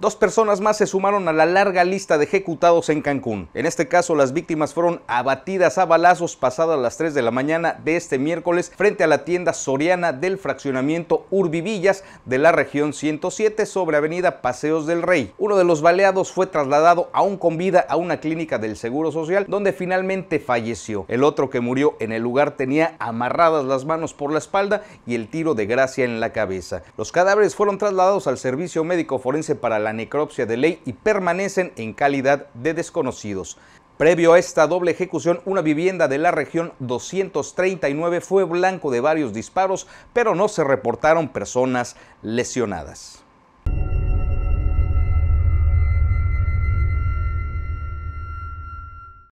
Dos personas más se sumaron a la larga lista de ejecutados en Cancún. En este caso, las víctimas fueron abatidas a balazos pasadas las 3 de la mañana de este miércoles frente a la tienda soriana del fraccionamiento Urbivillas de la región 107 sobre Avenida Paseos del Rey. Uno de los baleados fue trasladado aún con vida a una clínica del Seguro Social donde finalmente falleció. El otro que murió en el lugar tenía amarradas las manos por la espalda y el tiro de gracia en la cabeza. Los cadáveres fueron trasladados al servicio médico forense para la la necropsia de ley y permanecen en calidad de desconocidos. Previo a esta doble ejecución, una vivienda de la región 239 fue blanco de varios disparos, pero no se reportaron personas lesionadas.